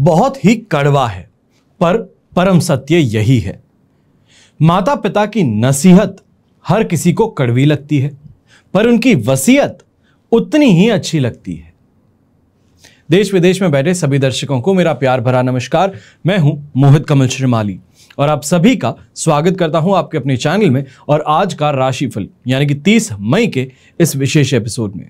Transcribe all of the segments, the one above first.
बहुत ही कड़वा है पर परम सत्य यही है माता पिता की नसीहत हर किसी को कड़वी लगती है पर उनकी वसीयत उतनी ही अच्छी लगती है देश विदेश में बैठे सभी दर्शकों को मेरा प्यार भरा नमस्कार मैं हूं मोहित कमल श्रीमाली और आप सभी का स्वागत करता हूं आपके अपने चैनल में और आज का राशिफल यानी कि 30 मई के इस विशेष एपिसोड में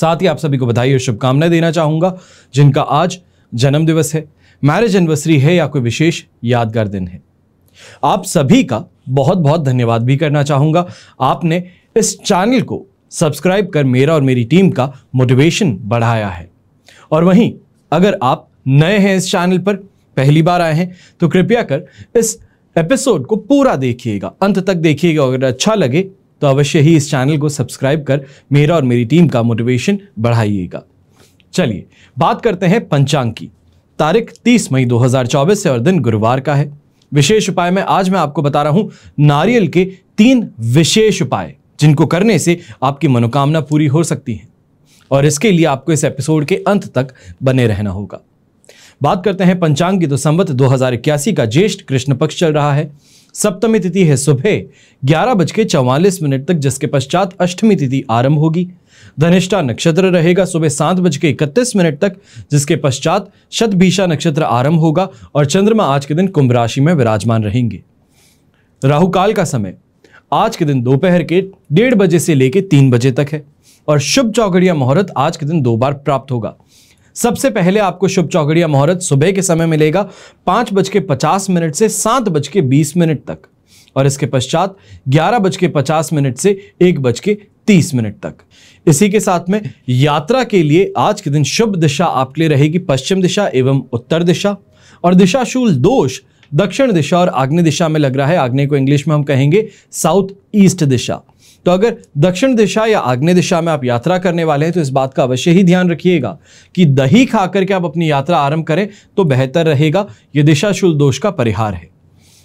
साथ ही आप सभी को बधाई और शुभकामनाएं देना चाहूंगा जिनका आज जन्मदिवस है मैरिज एनिवर्सरी है या कोई विशेष यादगार दिन है आप सभी का बहुत बहुत धन्यवाद भी करना चाहूँगा आपने इस चैनल को सब्सक्राइब कर मेरा और मेरी टीम का मोटिवेशन बढ़ाया है और वहीं अगर आप नए हैं इस चैनल पर पहली बार आए हैं तो कृपया कर इस एपिसोड को पूरा देखिएगा अंत तक देखिएगा अगर अच्छा लगे तो अवश्य ही इस चैनल को सब्सक्राइब कर मेरा और मेरी टीम का मोटिवेशन बढ़ाइएगा चलिए बात करते हैं पंचांग की तारीख 30 मई 2024 से और दिन गुरुवार का है विशेष उपाय में आज मैं आपको बता रहा हूं नारियल के तीन विशेष उपाय जिनको करने से आपकी मनोकामना पूरी हो सकती है और इसके लिए आपको इस एपिसोड के अंत तक बने रहना होगा बात करते हैं पंचांग की तो संवत दो का ज्येष्ठ कृष्ण पक्ष चल रहा है सप्तमी तिथि है सुबह ग्यारह बज के चौवालीस मिनट तक जिसके पश्चात अष्टमी तिथि आरंभ होगी धनिष्ठा नक्षत्र रहेगा सुबह सात बज के इकतीस मिनट तक जिसके पश्चात शतभिषा नक्षत्र आरंभ होगा और चंद्रमा आज के दिन कुंभ राशि में विराजमान रहेंगे राहु काल का समय आज के दिन दोपहर के डेढ़ बजे से लेकर तीन बजे तक है और शुभ चौगड़िया मुहूर्त आज के दिन दो बार प्राप्त होगा सबसे पहले आपको शुभ चौगड़िया मुहूर्त सुबह के समय मिलेगा पांच बज के पचास मिनट से सात बज के बीस मिनट तक और इसके पश्चात ग्यारह बज के पचास मिनट से एक बज के तीस मिनट तक इसी के साथ में यात्रा के लिए आज के दिन शुभ दिशा आपके लिए रहेगी पश्चिम दिशा एवं उत्तर दिशा और दिशाशूल दोष दक्षिण दिशा और आग्ने दिशा में लग रहा है आग्ने को इंग्लिश में हम कहेंगे साउथ ईस्ट दिशा तो अगर दक्षिण दिशा या आग्ने दिशा में आप यात्रा करने वाले हैं तो इस बात का अवश्य ही ध्यान रखिएगा कि दही खा करके आप अपनी यात्रा आरंभ करें तो बेहतर रहेगा ये दिशाशूल दोष का परिहार है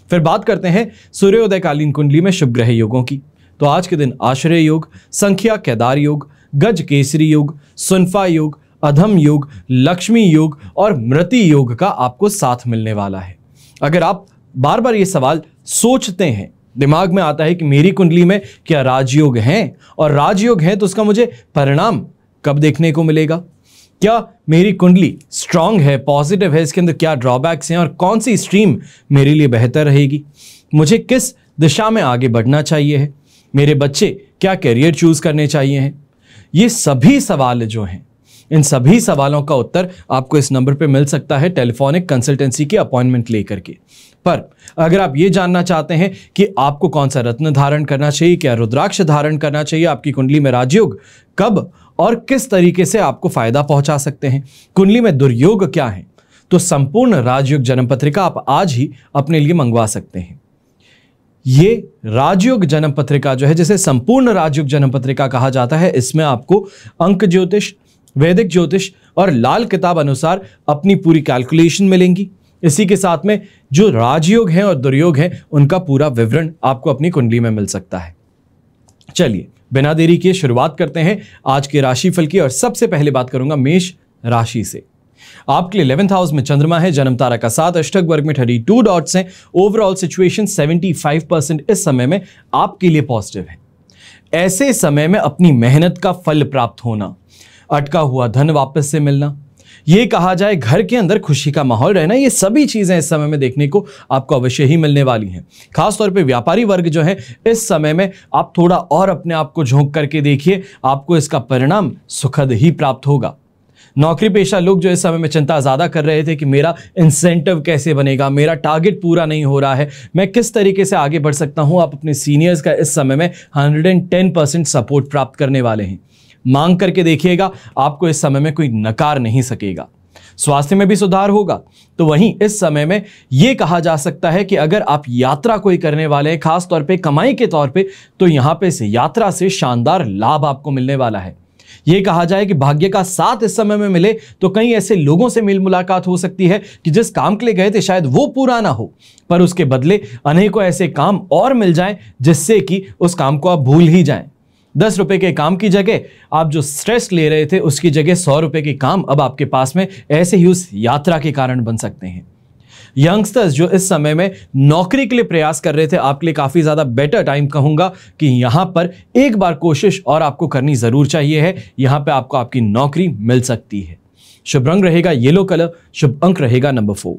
फिर बात करते हैं सूर्योदयकालीन कुंडली में शुभ ग्रह योगों की तो आज के दिन आश्रय योग संख्या केदार योग गज केसरी योग सुनफा योग अधम योग लक्ष्मी योग और मृति योग का आपको साथ मिलने वाला है अगर आप बार बार ये सवाल सोचते हैं दिमाग में आता है कि मेरी कुंडली में क्या राजयोग हैं और राजयोग हैं तो उसका मुझे परिणाम कब देखने को मिलेगा क्या मेरी कुंडली स्ट्रांग है पॉजिटिव है इसके अंदर क्या ड्रॉबैक्स हैं और कौन सी स्ट्रीम मेरे लिए बेहतर रहेगी मुझे किस दिशा में आगे बढ़ना चाहिए है मेरे बच्चे क्या करियर चूज करने चाहिए हैं ये सभी सवाल जो हैं इन सभी सवालों का उत्तर आपको इस नंबर पे मिल सकता है टेलीफोनिक कंसल्टेंसी की अपॉइंटमेंट लेकर के पर अगर आप ये जानना चाहते हैं कि आपको कौन सा रत्न धारण करना चाहिए क्या रुद्राक्ष धारण करना चाहिए आपकी कुंडली में राजयोग कब और किस तरीके से आपको फायदा पहुंचा सकते हैं कुंडली में दुर्योग क्या है तो संपूर्ण राजयोग जन्म पत्रिका आप आज ही अपने लिए मंगवा सकते हैं ये राजयोग जन्म पत्रिका जो है जिसे संपूर्ण राजयुग जन्म पत्रिका कहा जाता है इसमें आपको अंक ज्योतिष वैदिक ज्योतिष और लाल किताब अनुसार अपनी पूरी कैलकुलेशन मिलेंगी इसी के साथ में जो राजयोग हैं और दुर्योग हैं उनका पूरा विवरण आपको अपनी कुंडली में मिल सकता है चलिए बिना देरी किए शुरुआत करते हैं आज के राशिफल की और सबसे पहले बात करूंगा मेष राशि से आपके लिए इलेवंथ हाउस में चंद्रमा है जन्म तारा का साथ अष्टक वर्ग में थर्टी टू डॉट्स हैं overall situation seventy five percent इस समय में आपके लिए पॉजिटिव है ऐसे समय में अपनी मेहनत का फल प्राप्त होना अटका हुआ धन वापस से मिलना ये कहा जाए घर के अंदर खुशी का माहौल रहना ये सभी चीज़ें इस समय में देखने को आपको अवश्य ही मिलने वाली हैं खासतौर पे व्यापारी वर्ग जो है इस समय में आप थोड़ा और अपने आप को झोंक करके देखिए आपको इसका परिणाम सुखद ही प्राप्त होगा नौकरी पेशा लोग जो इस समय में चिंता ज़्यादा कर रहे थे कि मेरा इंसेंटिव कैसे बनेगा मेरा टारगेट पूरा नहीं हो रहा है मैं किस तरीके से आगे बढ़ सकता हूँ आप अपने सीनियर्स का इस समय में हंड्रेड सपोर्ट प्राप्त करने वाले हैं मांग करके देखिएगा आपको इस समय में कोई नकार नहीं सकेगा स्वास्थ्य में भी सुधार होगा तो वहीं इस समय में यह कहा जा सकता है कि अगर आप यात्रा कोई करने वाले हैं खास तौर पे कमाई के तौर पे तो यहां पे से यात्रा से शानदार लाभ आपको मिलने वाला है ये कहा जाए कि भाग्य का साथ इस समय में मिले तो कई ऐसे लोगों से मिल मुलाकात हो सकती है कि जिस काम के लिए गए थे शायद वो पूरा ना हो पर उसके बदले अनेकों ऐसे काम और मिल जाएं जिससे कि उस काम को आप भूल ही जाएं दस रुपए के काम की जगह आप जो स्ट्रेस ले रहे थे उसकी जगह सौ रुपए के काम अब आपके पास में ऐसे ही उस यात्रा के कारण बन सकते हैं यंगस्टर्स जो इस समय में नौकरी के लिए प्रयास कर रहे थे आपके लिए काफ़ी ज़्यादा बेटर टाइम कहूँगा कि यहाँ पर एक बार कोशिश और आपको करनी ज़रूर चाहिए है यहाँ पर आपको आपकी नौकरी मिल सकती है शुभ रंग रहेगा येलो कलर शुभ अंक रहेगा नंबर फोर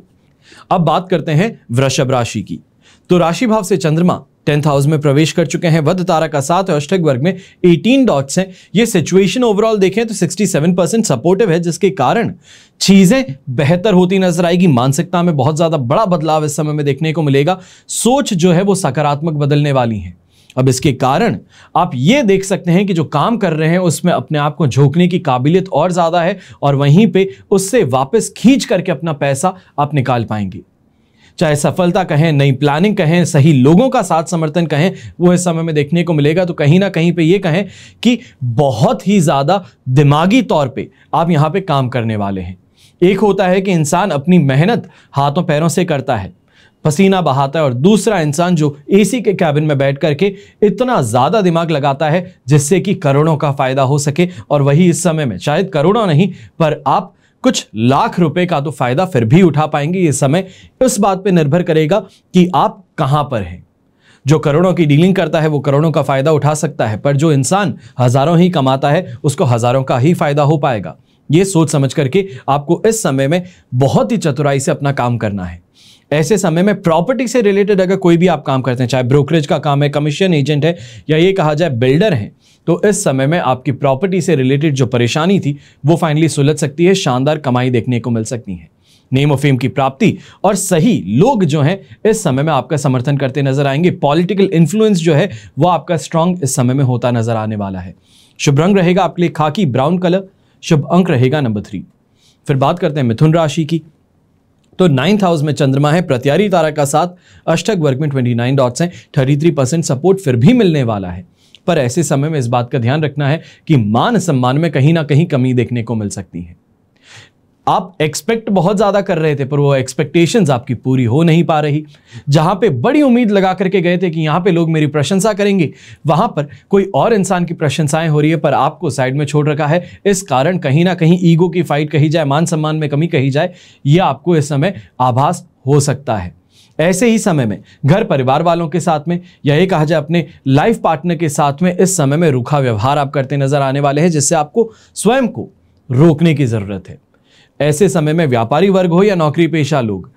अब बात करते हैं वृषभ राशि की तो राशि भाव से चंद्रमा टेंथ हाउस में प्रवेश कर चुके हैं वध तारा का साथ अष्टक वर्ग में एटीन डॉट्स हैं ये सिचुएशन ओवरऑल देखें तो सिक्सटी सपोर्टिव है जिसके कारण चीज़ें बेहतर होती नजर आएगी मानसिकता में बहुत ज़्यादा बड़ा बदलाव इस समय में देखने को मिलेगा सोच जो है वो सकारात्मक बदलने वाली है अब इसके कारण आप ये देख सकते हैं कि जो काम कर रहे हैं उसमें अपने आप को झोंकने की काबिलियत और ज़्यादा है और वहीं पे उससे वापस खींच करके अपना पैसा आप निकाल पाएंगे चाहे सफलता कहें नई प्लानिंग कहें सही लोगों का साथ समर्थन कहें वो इस समय में देखने को मिलेगा तो कहीं ना कहीं पे ये कहें कि बहुत ही ज़्यादा दिमागी तौर पे आप यहाँ पे काम करने वाले हैं एक होता है कि इंसान अपनी मेहनत हाथों पैरों से करता है पसीना बहाता है और दूसरा इंसान जो एसी के कैबिन में बैठ करके इतना ज़्यादा दिमाग लगाता है जिससे कि करोड़ों का फ़ायदा हो सके और वही इस समय में शायद करोड़ों नहीं पर आप कुछ लाख रुपए का तो फायदा फिर भी उठा पाएंगे ये समय इस बात पे निर्भर करेगा कि आप कहां पर हैं जो करोड़ों की डीलिंग करता है वो करोड़ों का फायदा उठा सकता है पर जो इंसान हजारों ही कमाता है उसको हजारों का ही फायदा हो पाएगा ये सोच समझ करके आपको इस समय में बहुत ही चतुराई से अपना काम करना है ऐसे समय में प्रॉपर्टी से रिलेटेड अगर कोई भी आप काम करते हैं चाहे ब्रोकरेज का काम है कमीशन एजेंट है या ये कहा जाए बिल्डर हैं तो इस समय में आपकी प्रॉपर्टी से रिलेटेड जो परेशानी थी वो फाइनली सुलझ सकती है शानदार कमाई देखने को मिल सकती है नेम ऑफ फेम की प्राप्ति और सही लोग जो हैं इस समय में आपका समर्थन करते नजर आएंगे पॉलिटिकल इन्फ्लुएंस जो है वो आपका स्ट्रांग इस समय में होता नजर आने वाला है शुभ रंग रहेगा आपके लिए खाकी ब्राउन कलर शुभ अंक रहेगा नंबर थ्री फिर बात करते हैं मिथुन राशि की तो नाइन्थ हाउस में चंद्रमा है प्रत्यारी तारा का साथ अष्टक वर्ग में ट्वेंटी नाइन डॉट्स हैं थर्टी थ्री परसेंट सपोर्ट फिर भी मिलने वाला है पर ऐसे समय में इस बात का ध्यान रखना है कि मान सम्मान में कहीं ना कहीं कमी देखने को मिल सकती है आप एक्सपेक्ट बहुत ज्यादा कर रहे थे पर वो एक्सपेक्टेशंस आपकी पूरी हो नहीं पा रही जहां पे बड़ी उम्मीद लगा करके गए थे कि यहां पे लोग मेरी प्रशंसा करेंगे वहां पर कोई और इंसान की प्रशंसाएं हो रही है पर आपको साइड में छोड़ रखा है इस कारण कहीं ना कहीं ईगो की फाइट कही जाए मान सम्मान में कमी कही जाए यह आपको इस समय आभास हो सकता है ऐसे ही समय में घर परिवार वालों के साथ में या ये कहा जाए अपने लाइफ पार्टनर के साथ में इस समय में रूखा व्यवहार आप करते नजर आने वाले हैं जिससे आपको स्वयं को रोकने की ज़रूरत है ऐसे समय में व्यापारी वर्ग हो या नौकरी पेशा लोग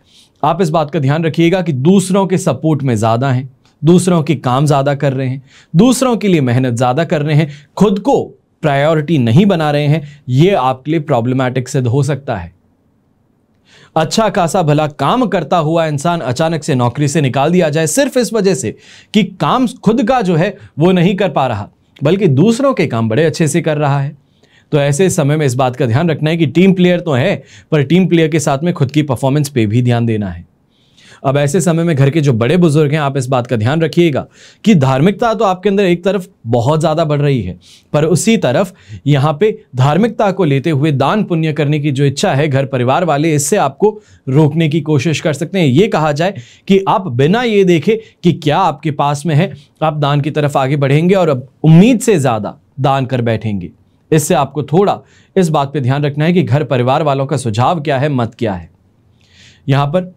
आप इस बात का ध्यान रखिएगा कि दूसरों के सपोर्ट में ज़्यादा हैं दूसरों के काम ज़्यादा कर रहे हैं दूसरों के लिए मेहनत ज़्यादा कर रहे हैं खुद को प्रायोरिटी नहीं बना रहे हैं ये आपके लिए प्रॉब्लमैटिक सिद्ध हो सकता है अच्छा खासा भला काम करता हुआ इंसान अचानक से नौकरी से निकाल दिया जाए सिर्फ इस वजह से कि काम खुद का जो है वो नहीं कर पा रहा बल्कि दूसरों के काम बड़े अच्छे से कर रहा है तो ऐसे समय में इस बात का ध्यान रखना है कि टीम प्लेयर तो है पर टीम प्लेयर के साथ में खुद की परफॉर्मेंस पे भी ध्यान देना है अब ऐसे समय में घर के जो बड़े बुजुर्ग हैं आप इस बात का ध्यान रखिएगा कि धार्मिकता तो आपके अंदर एक तरफ बहुत ज़्यादा बढ़ रही है पर उसी तरफ यहाँ पे धार्मिकता को लेते हुए दान पुण्य करने की जो इच्छा है घर परिवार वाले इससे आपको रोकने की कोशिश कर सकते हैं ये कहा जाए कि आप बिना ये देखे कि क्या आपके पास में है आप दान की तरफ आगे बढ़ेंगे और अब उम्मीद से ज़्यादा दान कर बैठेंगे इससे आपको थोड़ा इस बात पे ध्यान रखना है कि घर परिवार वालों का सुझाव क्या है मत क्या है यहाँ पर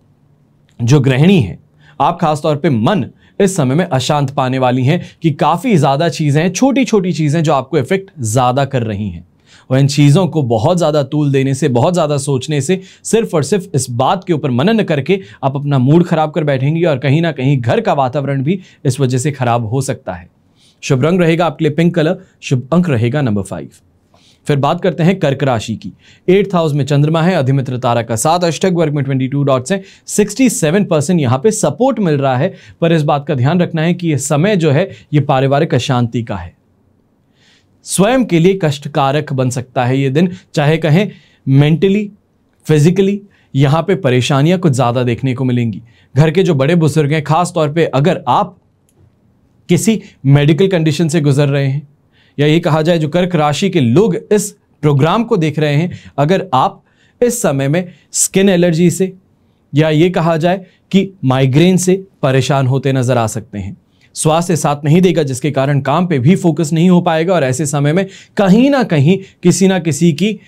जो गृहिणी हैं आप खासतौर पे मन इस समय में अशांत पाने वाली हैं कि काफ़ी ज़्यादा चीज़ें हैं छोटी छोटी चीज़ें जो आपको इफ़ेक्ट ज़्यादा कर रही हैं और इन चीज़ों को बहुत ज़्यादा तूल देने से बहुत ज़्यादा सोचने से सिर्फ और सिर्फ इस बात के ऊपर मनन करके आप अपना मूड ख़राब कर बैठेंगी और कहीं ना कहीं घर का वातावरण भी इस वजह से ख़राब हो सकता है शुभ रंग रहेगा आपके लिए पिंक कलर शुभ अंक रहेगा नंबर फाइव फिर बात करते हैं कर्क राशि की एट्थ हाउस में चंद्रमा है अधिमित्र तारा का साथ अष्टक वर्ग में टू डॉट्स हैं सेवन परसेंट यहाँ पर सपोर्ट मिल रहा है पर इस बात का ध्यान रखना है कि यह समय जो है ये पारिवारिक अशांति का है स्वयं के लिए कष्टकारक बन सकता है ये दिन चाहे कहें मेंटली फिजिकली यहाँ पे परेशानियाँ कुछ ज़्यादा देखने को मिलेंगी घर के जो बड़े बुजुर्ग हैं खास तौर पे अगर आप किसी मेडिकल कंडीशन से गुजर रहे हैं या ये कहा जाए जो कर्क राशि के लोग इस प्रोग्राम को देख रहे हैं अगर आप इस समय में स्किन एलर्जी से या ये कहा जाए कि माइग्रेन से परेशान होते नजर आ सकते हैं स्वास्थ्य साथ नहीं देगा जिसके कारण काम पे भी फोकस नहीं हो पाएगा और ऐसे समय में कहीं ना कहीं किसी ना किसी की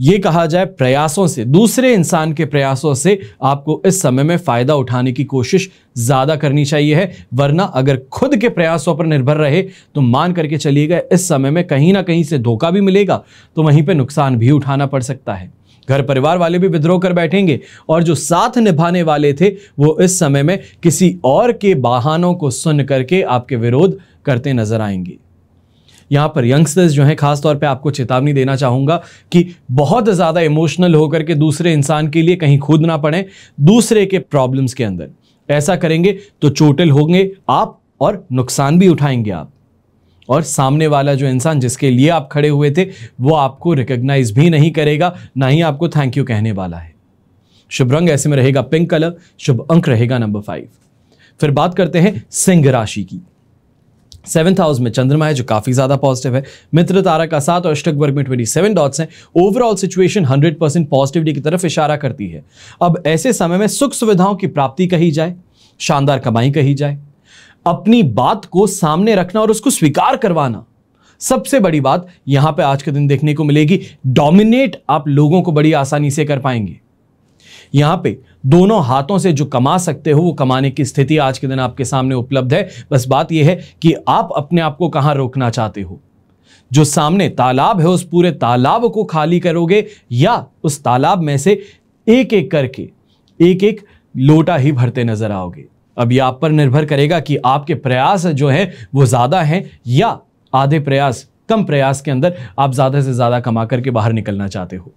ये कहा जाए प्रयासों से दूसरे इंसान के प्रयासों से आपको इस समय में फ़ायदा उठाने की कोशिश ज़्यादा करनी चाहिए है वरना अगर खुद के प्रयासों पर निर्भर रहे तो मान करके चलिएगा इस समय में कहीं ना कहीं से धोखा भी मिलेगा तो वहीं पर नुकसान भी उठाना पड़ सकता है घर परिवार वाले भी विद्रोह कर बैठेंगे और जो साथ निभाने वाले थे वो इस समय में किसी और के बहानों को सुन करके आपके विरोध करते नजर आएंगे यहाँ पर यंगस्टर्स जो हैं खासतौर पर आपको चेतावनी देना चाहूँगा कि बहुत ज़्यादा इमोशनल होकर के दूसरे इंसान के लिए कहीं खुद ना पड़े दूसरे के प्रॉब्लम्स के अंदर ऐसा करेंगे तो चोटिल होंगे आप और नुकसान भी उठाएंगे आप और सामने वाला जो इंसान जिसके लिए आप खड़े हुए थे वो आपको रिकग्नाइज भी नहीं करेगा ना ही आपको थैंक यू कहने वाला है शुभ रंग ऐसे में रहेगा पिंक कलर शुभ अंक रहेगा नंबर फाइव फिर बात करते हैं सिंह राशि की सेवंथ हाउस में चंद्रमा है जो काफी ज्यादा पॉजिटिव है मित्र तारा का साथ और वर्ग में सेवन डॉट्स हैं overall situation hundred percent positivity की तरफ इशारा करती है अब ऐसे समय में सुख सुविधाओं की प्राप्ति कही जाए शानदार कमाई कही जाए अपनी बात को सामने रखना और उसको स्वीकार करवाना सबसे बड़ी बात यहां पे आज के दिन देखने को मिलेगी डोमिनेट आप लोगों को बड़ी आसानी से कर पाएंगे यहां पे दोनों हाथों से जो कमा सकते हो वो कमाने की स्थिति आज के दिन आपके सामने उपलब्ध है बस बात यह है कि आप अपने आप को कहां रोकना चाहते हो जो सामने तालाब है उस पूरे तालाब को खाली करोगे या उस तालाब में से एक एक करके एक एक लोटा ही भरते नजर आओगे अब यह आप पर निर्भर करेगा कि आपके प्रयास जो है वो ज़्यादा हैं या आधे प्रयास कम प्रयास के अंदर आप ज़्यादा से ज़्यादा कमा करके बाहर निकलना चाहते हो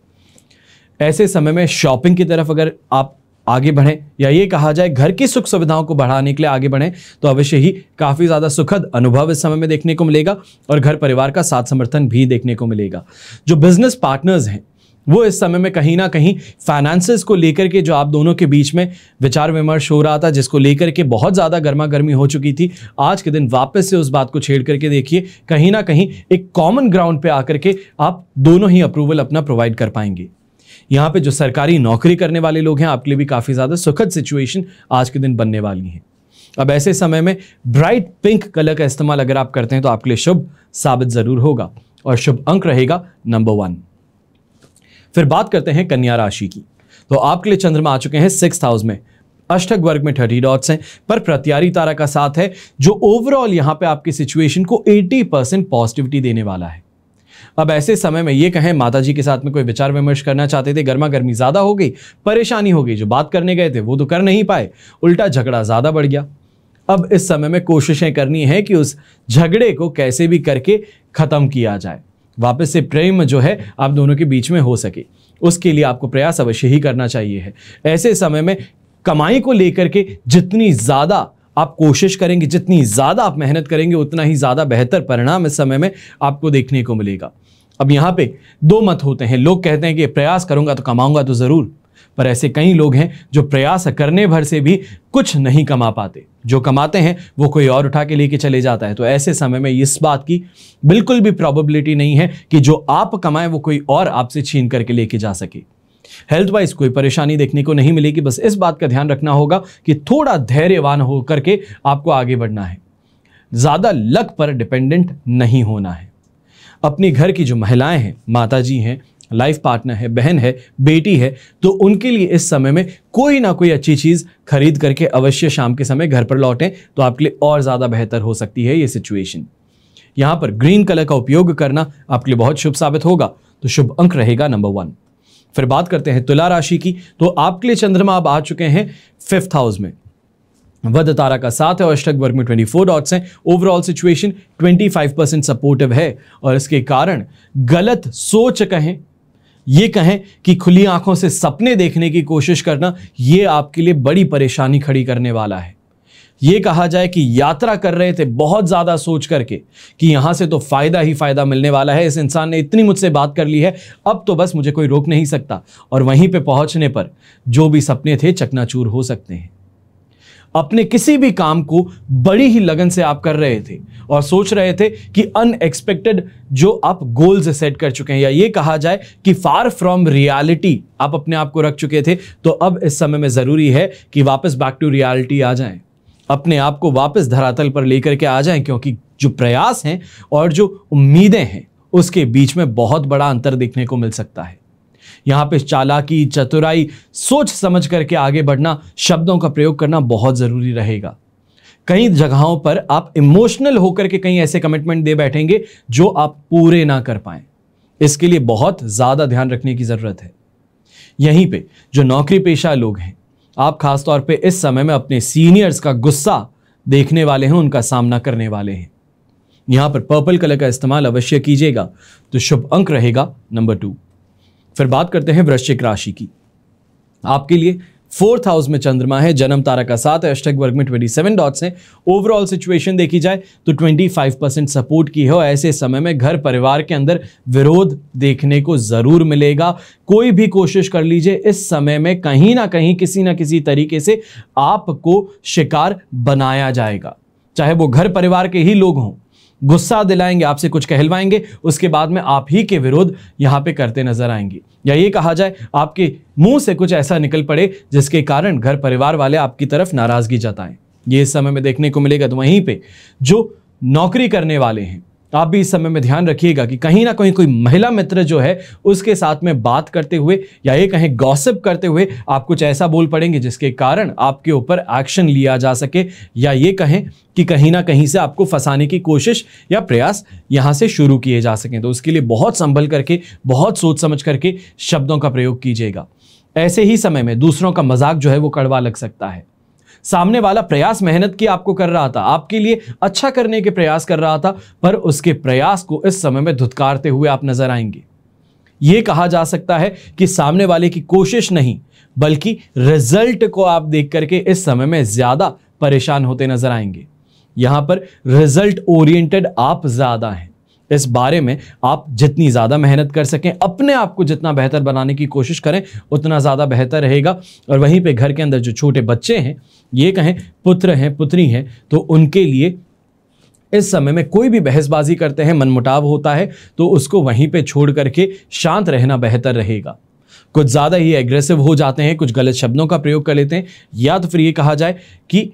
ऐसे समय में शॉपिंग की तरफ अगर आप आगे बढ़ें या ये कहा जाए घर की सुख सुविधाओं को बढ़ाने के लिए आगे बढ़ें तो अवश्य ही काफ़ी ज़्यादा सुखद अनुभव इस समय में देखने को मिलेगा और घर परिवार का साथ समर्थन भी देखने को मिलेगा जो बिजनेस पार्टनर्स हैं वो इस समय में कहीं ना कहीं फाइनेंसेस को लेकर के जो आप दोनों के बीच में विचार विमर्श हो रहा था जिसको लेकर के बहुत ज़्यादा गर्मा गर्मी हो चुकी थी आज के दिन वापस से उस बात को छेड़ करके देखिए कहीं ना कहीं एक कॉमन ग्राउंड पे आकर के आप दोनों ही अप्रूवल अपना प्रोवाइड कर पाएंगे यहाँ पे जो सरकारी नौकरी करने वाले लोग हैं आपके लिए भी काफ़ी ज़्यादा सुखद सिचुएशन आज के दिन बनने वाली है अब ऐसे समय में ब्राइट पिंक कलर का इस्तेमाल अगर आप करते हैं तो आपके लिए शुभ साबित ज़रूर होगा और शुभ अंक रहेगा नंबर वन फिर बात करते हैं कन्या राशि की तो आपके लिए चंद्रमा आ चुके हैं सिक्स हाउस में अष्टक वर्ग में थर्टी डॉट्स हैं पर प्रत्यारी तारा का साथ है जो ओवरऑल यहां पे आपकी सिचुएशन को 80 परसेंट पॉजिटिविटी देने वाला है अब ऐसे समय में ये कहें माता जी के साथ में कोई विचार विमर्श करना चाहते थे गर्मा गर्मी ज़्यादा हो गई परेशानी हो गई जो बात करने गए थे वो तो कर नहीं पाए उल्टा झगड़ा ज़्यादा बढ़ गया अब इस समय में कोशिशें करनी है कि उस झगड़े को कैसे भी करके ख़त्म किया जाए वापस से प्रेम जो है आप दोनों के बीच में हो सके उसके लिए आपको प्रयास अवश्य ही करना चाहिए है ऐसे समय में कमाई को लेकर के जितनी ज़्यादा आप कोशिश करेंगे जितनी ज़्यादा आप मेहनत करेंगे उतना ही ज़्यादा बेहतर परिणाम इस समय में आपको देखने को मिलेगा अब यहाँ पे दो मत होते हैं लोग कहते हैं कि प्रयास करूँगा तो कमाऊँगा तो ज़रूर पर ऐसे कई लोग हैं जो प्रयास करने भर से भी कुछ नहीं कमा पाते जो कमाते हैं वो कोई और उठा के लेके चले जाता है तो ऐसे समय में इस बात की बिल्कुल भी प्रॉबिलिटी नहीं है कि जो आप कमाएं वो कोई और आपसे छीन करके लेके जा सके हेल्थ वाइज कोई परेशानी देखने को नहीं मिलेगी बस इस बात का ध्यान रखना होगा कि थोड़ा धैर्यवान हो करके आपको आगे बढ़ना है ज़्यादा लक पर डिपेंडेंट नहीं होना है अपने घर की जो महिलाएं हैं माता हैं लाइफ पार्टनर है बहन है बेटी है तो उनके लिए इस समय में कोई ना कोई अच्छी चीज़ खरीद करके अवश्य शाम के समय घर पर लौटें तो आपके लिए और ज़्यादा बेहतर हो सकती है ये सिचुएशन यहाँ पर ग्रीन कलर का उपयोग करना आपके लिए बहुत शुभ साबित होगा तो शुभ अंक रहेगा नंबर वन फिर बात करते हैं तुला राशि की तो आपके लिए चंद्रमा अब आ चुके हैं फिफ्थ हाउस में वध तारा का साथ है और अष्टक वर्ग में 24 डॉट्स हैं ओवरऑल सिचुएशन 25 परसेंट सपोर्टिव है और इसके कारण गलत सोच कहें ये कहें कि खुली आंखों से सपने देखने की कोशिश करना ये आपके लिए बड़ी परेशानी खड़ी करने वाला है ये कहा जाए कि यात्रा कर रहे थे बहुत ज़्यादा सोच करके कि यहाँ से तो फ़ायदा ही फ़ायदा मिलने वाला है इस इंसान ने इतनी मुझसे बात कर ली है अब तो बस मुझे कोई रोक नहीं सकता और वहीं पे पहुँचने पर जो भी सपने थे चकनाचूर हो सकते हैं अपने किसी भी काम को बड़ी ही लगन से आप कर रहे थे और सोच रहे थे कि अनएक्सपेक्टेड जो आप गोल्स सेट कर चुके हैं या ये कहा जाए कि फार फ्रॉम रियलिटी आप अपने आप को रख चुके थे तो अब इस समय में ज़रूरी है कि वापस बैक टू रियलिटी आ जाएं अपने आप को वापस धरातल पर लेकर के आ जाएं क्योंकि जो प्रयास हैं और जो उम्मीदें हैं उसके बीच में बहुत बड़ा अंतर देखने को मिल सकता है यहाँ पे चालाकी चतुराई सोच समझ करके आगे बढ़ना शब्दों का प्रयोग करना बहुत ज़रूरी रहेगा कई जगहों पर आप इमोशनल होकर के कहीं ऐसे कमिटमेंट दे बैठेंगे जो आप पूरे ना कर पाए इसके लिए बहुत ज़्यादा ध्यान रखने की ज़रूरत है यहीं पे जो नौकरी पेशा लोग हैं आप खास तौर पे इस समय में अपने सीनियर्स का गुस्सा देखने वाले हैं उनका सामना करने वाले हैं यहां पर पर्पल कलर का इस्तेमाल अवश्य कीजिएगा तो शुभ अंक रहेगा नंबर टू फिर बात करते हैं वृश्चिक राशि की आपके लिए फोर्थ हाउस में चंद्रमा है जन्म तारा का साथ है अष्टक वर्ग में ट्वेंटी सेवन डॉट्स हैं ओवरऑल सिचुएशन देखी जाए तो ट्वेंटी फाइव परसेंट सपोर्ट की है और ऐसे समय में घर परिवार के अंदर विरोध देखने को ज़रूर मिलेगा कोई भी कोशिश कर लीजिए इस समय में कहीं ना कहीं किसी ना किसी तरीके से आपको शिकार बनाया जाएगा चाहे वो घर परिवार के ही लोग हों गुस्सा दिलाएंगे आपसे कुछ कहलवाएंगे उसके बाद में आप ही के विरोध यहाँ पे करते नजर आएंगे या ये कहा जाए आपके मुंह से कुछ ऐसा निकल पड़े जिसके कारण घर परिवार वाले आपकी तरफ नाराजगी जताएं ये इस समय में देखने को मिलेगा तो वहीं पे जो नौकरी करने वाले हैं आप भी इस समय में ध्यान रखिएगा कि कहीं ना कहीं कोई महिला मित्र जो है उसके साथ में बात करते हुए या ये कहें गॉसिप करते हुए आप कुछ ऐसा बोल पड़ेंगे जिसके कारण आपके ऊपर एक्शन लिया जा सके या ये कहें कि कहीं ना कहीं से आपको फंसाने की कोशिश या प्रयास यहाँ से शुरू किए जा सकें तो उसके लिए बहुत संभल करके बहुत सोच समझ करके शब्दों का प्रयोग कीजिएगा ऐसे ही समय में दूसरों का मजाक जो है वो कड़वा लग सकता है सामने वाला प्रयास मेहनत की आपको कर रहा था आपके लिए अच्छा करने के प्रयास कर रहा था पर उसके प्रयास को इस समय में धुतकारते हुए आप नजर आएंगे ये कहा जा सकता है कि सामने वाले की कोशिश नहीं बल्कि रिजल्ट को आप देख करके इस समय में ज़्यादा परेशान होते नजर आएंगे यहां पर रिजल्ट ओरिएंटेड आप ज़्यादा हैं इस बारे में आप जितनी ज़्यादा मेहनत कर सकें अपने आप को जितना बेहतर बनाने की कोशिश करें उतना ज़्यादा बेहतर रहेगा और वहीं पर घर के अंदर जो छोटे बच्चे हैं ये कहें पुत्र हैं पुत्री हैं तो उनके लिए इस समय में कोई भी बहसबाजी करते हैं मनमुटाव होता है तो उसको वहीं पे छोड़ करके शांत रहना बेहतर रहेगा कुछ ज़्यादा ही एग्रेसिव हो जाते हैं कुछ गलत शब्दों का प्रयोग कर लेते हैं या तो फिर ये कहा जाए कि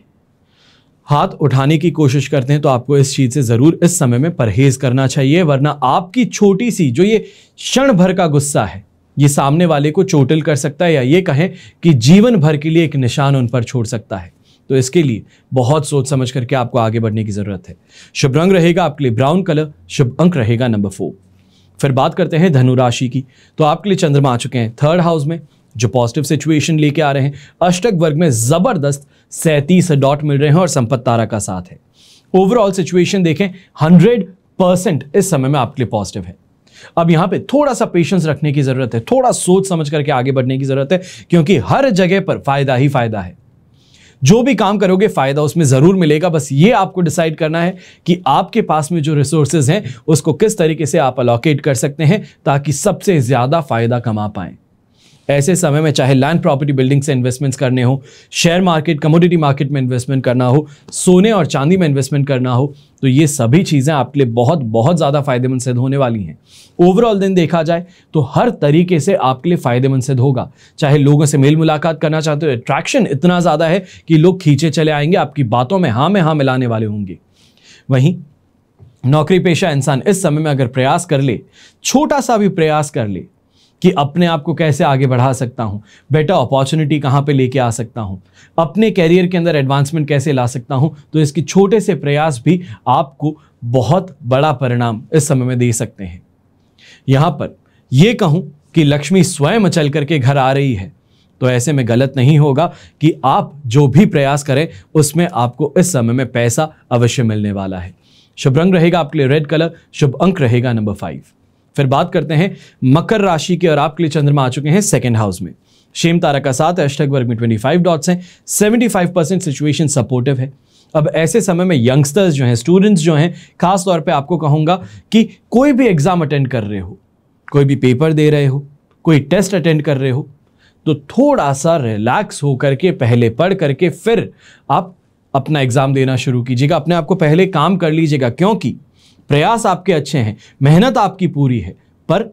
हाथ उठाने की कोशिश करते हैं तो आपको इस चीज़ से ज़रूर इस समय में परहेज करना चाहिए वरना आपकी छोटी सी जो ये क्षण भर का गुस्सा है ये सामने वाले को चोटिल कर सकता है या ये कहें कि जीवन भर के लिए एक निशान उन पर छोड़ सकता है तो इसके लिए बहुत सोच समझ करके आपको आगे बढ़ने की ज़रूरत है शुभ रंग रहेगा आपके लिए ब्राउन कलर शुभ अंक रहेगा नंबर फोर फिर बात करते हैं धनुराशि की तो आपके लिए चंद्रमा आ चुके हैं थर्ड हाउस में जो पॉजिटिव सिचुएशन लेके आ रहे हैं अष्टक वर्ग में ज़बरदस्त सैंतीस डॉट मिल रहे हैं और संपत तारा का साथ है ओवरऑल सिचुएशन देखें हंड्रेड परसेंट इस समय में आपके लिए पॉजिटिव है अब यहां पे थोड़ा सा पेशेंस रखने की जरूरत है थोड़ा सोच समझ करके आगे बढ़ने की जरूरत है क्योंकि हर जगह पर फायदा ही फायदा है जो भी काम करोगे फायदा उसमें जरूर मिलेगा बस ये आपको डिसाइड करना है कि आपके पास में जो रिसोर्सेज हैं उसको किस तरीके से आप अलोकेट कर सकते हैं ताकि सबसे ज्यादा फायदा कमा पाएं ऐसे समय में चाहे लैंड प्रॉपर्टी बिल्डिंग से इन्वेस्टमेंट्स करने हो शेयर मार्केट कमोडिटी मार्केट में इन्वेस्टमेंट करना हो सोने और चांदी में इन्वेस्टमेंट करना हो तो ये सभी चीज़ें आपके लिए बहुत बहुत ज़्यादा फायदेमंद सिद्ध होने वाली हैं ओवरऑल दिन देखा जाए तो हर तरीके से आपके लिए फ़ायदेमंद सिद्ध होगा चाहे लोगों से मेल मुलाकात करना चाहते हो अट्रैक्शन इतना ज़्यादा है कि लोग खींचे चले आएंगे आपकी बातों में हाँ में हाँ मिलाने वाले होंगे वहीं नौकरी पेशा इंसान इस समय में अगर प्रयास कर ले छोटा सा भी प्रयास कर ले कि अपने आप को कैसे आगे बढ़ा सकता हूँ बेटर अपॉर्चुनिटी कहाँ पे लेके आ सकता हूँ अपने कैरियर के अंदर एडवांसमेंट कैसे ला सकता हूँ तो इसके छोटे से प्रयास भी आपको बहुत बड़ा परिणाम इस समय में दे सकते हैं यहाँ पर यह कहूँ कि लक्ष्मी स्वयं अचल करके घर आ रही है तो ऐसे में गलत नहीं होगा कि आप जो भी प्रयास करें उसमें आपको इस समय में पैसा अवश्य मिलने वाला है शुभ रंग रहेगा आपके लिए रेड कलर शुभ अंक रहेगा नंबर फाइव फिर बात करते हैं मकर राशि के और आपके लिए चंद्रमा आ चुके हैं सेकेंड हाउस में शेम तारा का साथ हैशटैग वर्ग में फाइव डॉट्स हैं फाइव परसेंट सिचुएशन सपोर्टिव है अब ऐसे समय में यंगस्टर्स जो हैं स्टूडेंट्स जो हैं खास तौर पे आपको कहूँगा कि कोई भी एग्ज़ाम अटेंड कर रहे हो कोई भी पेपर दे रहे हो कोई टेस्ट अटेंड कर रहे हो तो थोड़ा सा रिलैक्स हो करके पहले पढ़ करके फिर आप अपना एग्ज़ाम देना शुरू कीजिएगा अपने आप को पहले काम कर लीजिएगा क्योंकि प्रयास आपके अच्छे हैं मेहनत आपकी पूरी है पर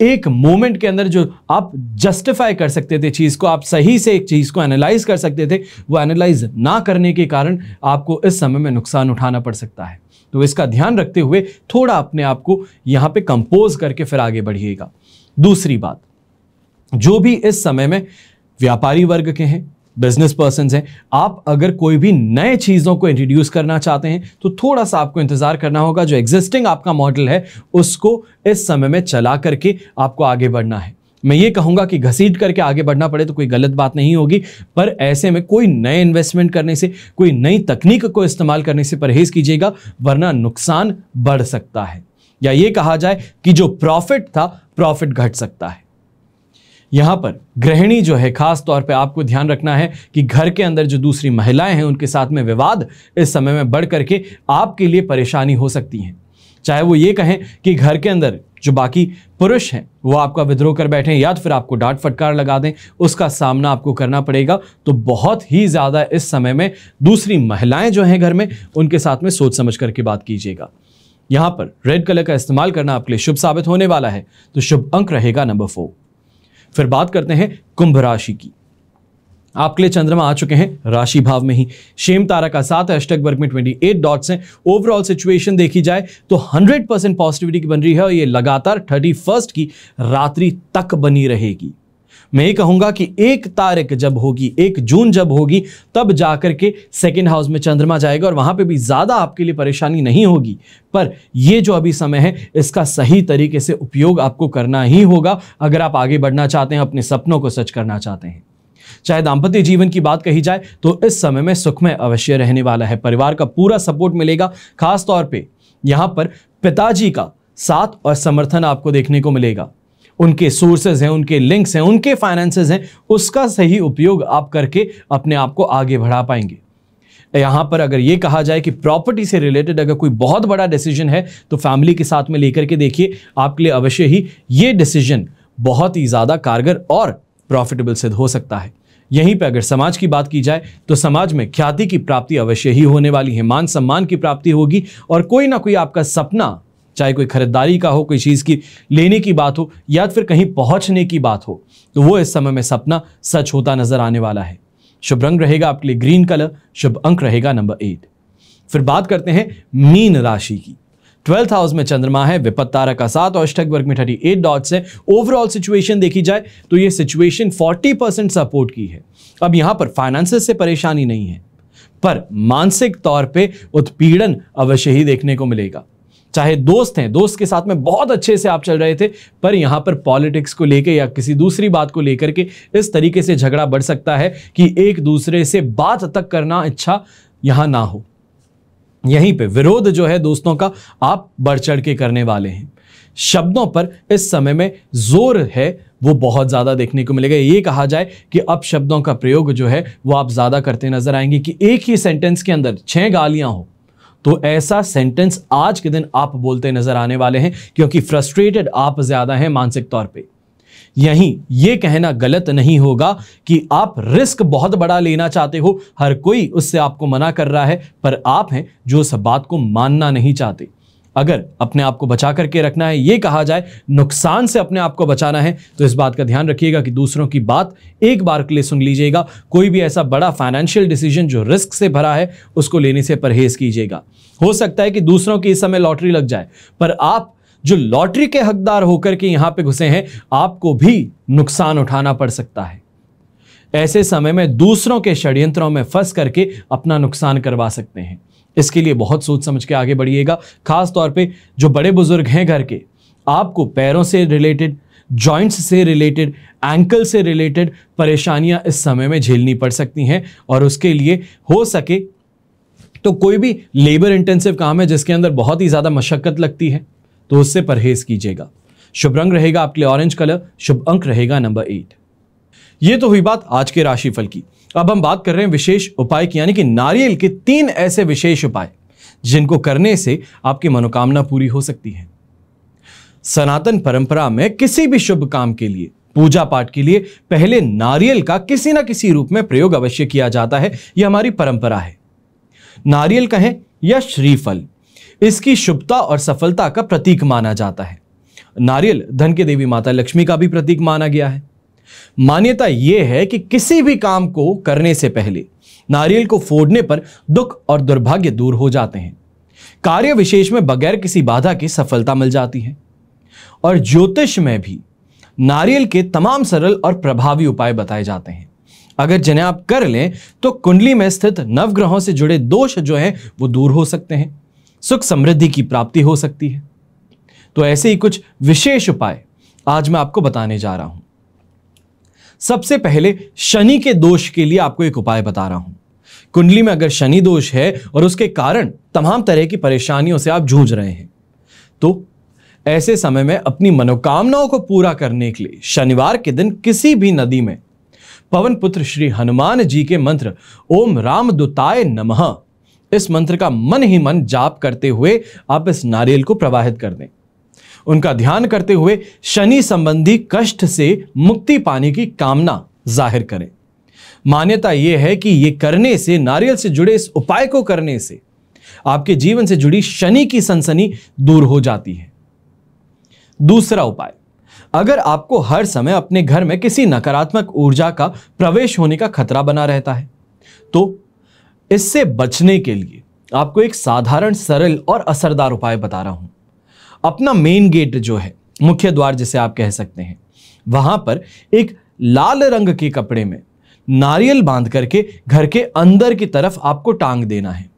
एक मोमेंट के अंदर जो आप जस्टिफाई कर सकते थे चीज़ को आप सही से एक चीज़ को एनालाइज कर सकते थे वो एनालाइज ना करने के कारण आपको इस समय में नुकसान उठाना पड़ सकता है तो इसका ध्यान रखते हुए थोड़ा अपने आप को यहां पे कंपोज करके फिर आगे बढ़िएगा दूसरी बात जो भी इस समय में व्यापारी वर्ग के हैं बिजनेस पर्सन हैं आप अगर कोई भी नए चीज़ों को इंट्रोड्यूस करना चाहते हैं तो थोड़ा सा आपको इंतज़ार करना होगा जो एग्जिस्टिंग आपका मॉडल है उसको इस समय में चला करके आपको आगे बढ़ना है मैं ये कहूँगा कि घसीट करके आगे बढ़ना पड़े तो कोई गलत बात नहीं होगी पर ऐसे में कोई नए इन्वेस्टमेंट करने से कोई नई तकनीक को इस्तेमाल करने से परहेज़ कीजिएगा वरना नुकसान बढ़ सकता है या ये कहा जाए कि जो प्रॉफिट था प्रॉफिट घट सकता है यहाँ पर गृहिणी जो है खास तौर पे आपको ध्यान रखना है कि घर के अंदर जो दूसरी महिलाएं हैं उनके साथ में विवाद इस समय में बढ़ करके आपके लिए परेशानी हो सकती हैं चाहे वो ये कहें कि घर के अंदर जो बाकी पुरुष हैं वो आपका विद्रोह कर बैठे या तो फिर आपको डांट फटकार लगा दें उसका सामना आपको करना पड़ेगा तो बहुत ही ज़्यादा इस समय में दूसरी महिलाएं जो हैं घर में उनके साथ में सोच समझ करके बात कीजिएगा यहाँ पर रेड कलर का इस्तेमाल करना आपके लिए शुभ साबित होने वाला है तो शुभ अंक रहेगा नंबर फोर फिर बात करते हैं कुंभ राशि की आपके लिए चंद्रमा आ चुके हैं राशि भाव में ही शेम तारा का साथ अष्टक वर्ग में 28 डॉट्स हैं ओवरऑल सिचुएशन देखी जाए तो 100 परसेंट पॉजिटिविटी की बन रही है और ये लगातार थर्टी फर्स्ट की रात्रि तक बनी रहेगी मैं ये कहूंगा कि एक तारीख जब होगी एक जून जब होगी तब जाकर के सेकेंड हाउस में चंद्रमा जाएगा और वहां पर भी ज़्यादा आपके लिए परेशानी नहीं होगी पर यह जो अभी समय है इसका सही तरीके से उपयोग आपको करना ही होगा अगर आप आगे बढ़ना चाहते हैं अपने सपनों को सच करना चाहते हैं चाहे दाम्पत्य जीवन की बात कही जाए तो इस समय में सुखमय अवश्य रहने वाला है परिवार का पूरा सपोर्ट मिलेगा खासतौर पर यहां यहाँ पर पिताजी का साथ और समर्थन आपको देखने को मिलेगा उनके सोर्सेज हैं उनके लिंक्स हैं उनके फाइनेंसेस हैं उसका सही उपयोग आप करके अपने आप को आगे बढ़ा पाएंगे यहाँ पर अगर ये कहा जाए कि प्रॉपर्टी से रिलेटेड अगर कोई बहुत बड़ा डिसीजन है तो फैमिली के साथ में लेकर के देखिए आपके लिए अवश्य ही ये डिसीजन बहुत ही ज़्यादा कारगर और प्रॉफिटेबल सिद्ध हो सकता है यहीं पर अगर समाज की बात की जाए तो समाज में ख्याति की प्राप्ति अवश्य ही होने वाली है मान सम्मान की प्राप्ति होगी और कोई ना कोई आपका सपना चाहे कोई खरीदारी का हो कोई चीज़ की लेने की बात हो या फिर कहीं पहुंचने की बात हो तो वो इस समय में सपना सच होता नजर आने वाला है शुभ रंग रहेगा आपके लिए ग्रीन कलर शुभ अंक रहेगा नंबर एट फिर बात करते हैं मीन राशि की ट्वेल्थ हाउस में चंद्रमा है विपत तारा का साथ और अष्टक वर्ग में थर्टी एट डॉट्स है ओवरऑल सिचुएशन देखी जाए तो ये सिचुएशन फोर्टी परसेंट सपोर्ट की है अब यहाँ पर फाइनेंस से परेशानी नहीं है पर मानसिक तौर पे उत्पीड़न अवश्य ही देखने को मिलेगा चाहे दोस्त हैं दोस्त के साथ में बहुत अच्छे से आप चल रहे थे पर यहाँ पर पॉलिटिक्स को लेकर या किसी दूसरी बात को लेकर के इस तरीके से झगड़ा बढ़ सकता है कि एक दूसरे से बात तक करना इच्छा यहाँ ना हो यहीं पे विरोध जो है दोस्तों का आप बढ़ चढ़ के करने वाले हैं शब्दों पर इस समय में जोर है वो बहुत ज़्यादा देखने को मिलेगा ये कहा जाए कि अब शब्दों का प्रयोग जो है वो आप ज़्यादा करते नजर आएंगे कि एक ही सेंटेंस के अंदर छः गालियाँ हों तो ऐसा सेंटेंस आज के दिन आप बोलते नजर आने वाले हैं क्योंकि फ्रस्ट्रेटेड आप ज्यादा हैं मानसिक तौर पे यहीं ये कहना गलत नहीं होगा कि आप रिस्क बहुत बड़ा लेना चाहते हो हर कोई उससे आपको मना कर रहा है पर आप हैं जो उस बात को मानना नहीं चाहते अगर अपने आप को बचा करके रखना है ये कहा जाए नुकसान से अपने आप को बचाना है तो इस बात का ध्यान रखिएगा कि दूसरों की बात एक बार के लिए सुन लीजिएगा कोई भी ऐसा बड़ा फाइनेंशियल डिसीजन जो रिस्क से भरा है उसको लेने से परहेज कीजिएगा हो सकता है कि दूसरों की इस समय लॉटरी लग जाए पर आप जो लॉटरी के हकदार होकर के यहाँ पे घुसे हैं आपको भी नुकसान उठाना पड़ सकता है ऐसे समय में दूसरों के षड्यंत्रों में फंस करके अपना नुकसान करवा सकते हैं इसके लिए बहुत सोच समझ के आगे बढ़िएगा खास तौर पे जो बड़े बुजुर्ग हैं घर के आपको पैरों से रिलेटेड जॉइंट्स से रिलेटेड एंकल से रिलेटेड परेशानियां इस समय में झेलनी पड़ सकती हैं और उसके लिए हो सके तो कोई भी लेबर इंटेंसिव काम है जिसके अंदर बहुत ही ज़्यादा मशक्क़त लगती है तो उससे परहेज कीजिएगा शुभ रंग रहेगा आपके लिए ऑरेंज कलर शुभ अंक रहेगा नंबर एट ये तो हुई बात आज के राशिफल की अब हम बात कर रहे हैं विशेष उपाय की यानी कि नारियल के तीन ऐसे विशेष उपाय जिनको करने से आपकी मनोकामना पूरी हो सकती है सनातन परंपरा में किसी भी शुभ काम के लिए पूजा पाठ के लिए पहले नारियल का किसी ना किसी रूप में प्रयोग अवश्य किया जाता है यह हमारी परंपरा है नारियल कहें या श्रीफल इसकी शुभता और सफलता का प्रतीक माना जाता है नारियल धन के देवी माता लक्ष्मी का भी प्रतीक माना गया है मान्यता यह है कि किसी भी काम को करने से पहले नारियल को फोड़ने पर दुख और दुर्भाग्य दूर हो जाते हैं कार्य विशेष में बगैर किसी बाधा की सफलता मिल जाती है और ज्योतिष में भी नारियल के तमाम सरल और प्रभावी उपाय बताए जाते हैं अगर जिन्हें आप कर लें तो कुंडली में स्थित नवग्रहों से जुड़े दोष जो हैं वो दूर हो सकते हैं सुख समृद्धि की प्राप्ति हो सकती है तो ऐसे ही कुछ विशेष उपाय आज मैं आपको बताने जा रहा हूं सबसे पहले शनि के दोष के लिए आपको एक उपाय बता रहा हूं कुंडली में अगर शनि दोष है और उसके कारण तमाम तरह की परेशानियों से आप जूझ रहे हैं तो ऐसे समय में अपनी मनोकामनाओं को पूरा करने के लिए शनिवार के दिन किसी भी नदी में पवन पुत्र श्री हनुमान जी के मंत्र ओम राम दुताय नमः इस मंत्र का मन ही मन जाप करते हुए आप इस नारियल को प्रवाहित कर दें उनका ध्यान करते हुए शनि संबंधी कष्ट से मुक्ति पाने की कामना जाहिर करें मान्यता यह है कि ये करने से नारियल से जुड़े इस उपाय को करने से आपके जीवन से जुड़ी शनि की सनसनी दूर हो जाती है दूसरा उपाय अगर आपको हर समय अपने घर में किसी नकारात्मक ऊर्जा का प्रवेश होने का खतरा बना रहता है तो इससे बचने के लिए आपको एक साधारण सरल और असरदार उपाय बता रहा हूं अपना मेन गेट जो है मुख्य द्वार जिसे आप कह सकते हैं वहां पर एक लाल रंग के कपड़े में नारियल बांध करके घर के अंदर की तरफ आपको टांग देना है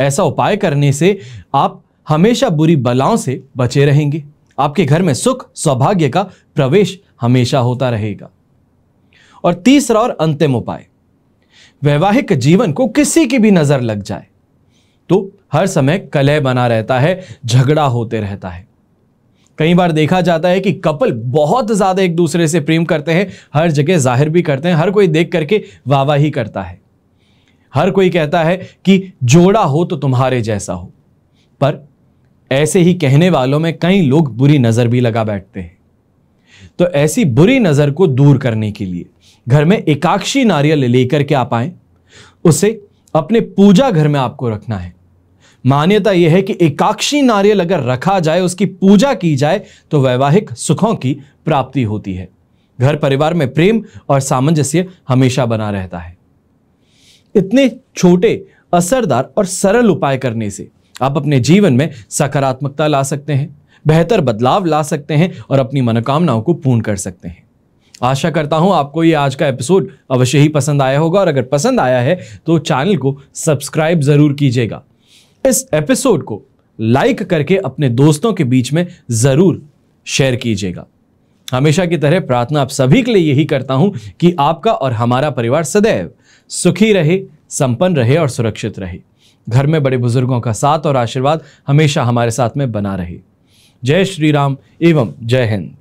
ऐसा उपाय करने से आप हमेशा बुरी बलाओं से बचे रहेंगे आपके घर में सुख सौभाग्य का प्रवेश हमेशा होता रहेगा और तीसरा और अंतिम उपाय वैवाहिक जीवन को किसी की भी नजर लग जाए तो हर समय कलह बना रहता है झगड़ा होते रहता है कई बार देखा जाता है कि कपल बहुत ज़्यादा एक दूसरे से प्रेम करते हैं हर जगह जाहिर भी करते हैं हर कोई देख करके ही करता है हर कोई कहता है कि जोड़ा हो तो तुम्हारे जैसा हो पर ऐसे ही कहने वालों में कई लोग बुरी नज़र भी लगा बैठते हैं तो ऐसी बुरी नज़र को दूर करने के लिए घर में एकाक्षी नारियल लेकर के आप आए उसे अपने पूजा घर में आपको रखना है मान्यता यह है कि एकाक्षी नारियल अगर रखा जाए उसकी पूजा की जाए तो वैवाहिक सुखों की प्राप्ति होती है घर परिवार में प्रेम और सामंजस्य हमेशा बना रहता है इतने छोटे असरदार और सरल उपाय करने से आप अपने जीवन में सकारात्मकता ला सकते हैं बेहतर बदलाव ला सकते हैं और अपनी मनोकामनाओं को पूर्ण कर सकते हैं आशा करता हूं आपको ये आज का एपिसोड अवश्य ही पसंद आया होगा और अगर पसंद आया है तो चैनल को सब्सक्राइब जरूर कीजिएगा इस एपिसोड को लाइक करके अपने दोस्तों के बीच में ज़रूर शेयर कीजिएगा हमेशा की तरह प्रार्थना आप सभी के लिए यही करता हूं कि आपका और हमारा परिवार सदैव सुखी रहे संपन्न रहे और सुरक्षित रहे घर में बड़े बुजुर्गों का साथ और आशीर्वाद हमेशा हमारे साथ में बना रहे जय श्री राम एवं जय हिंद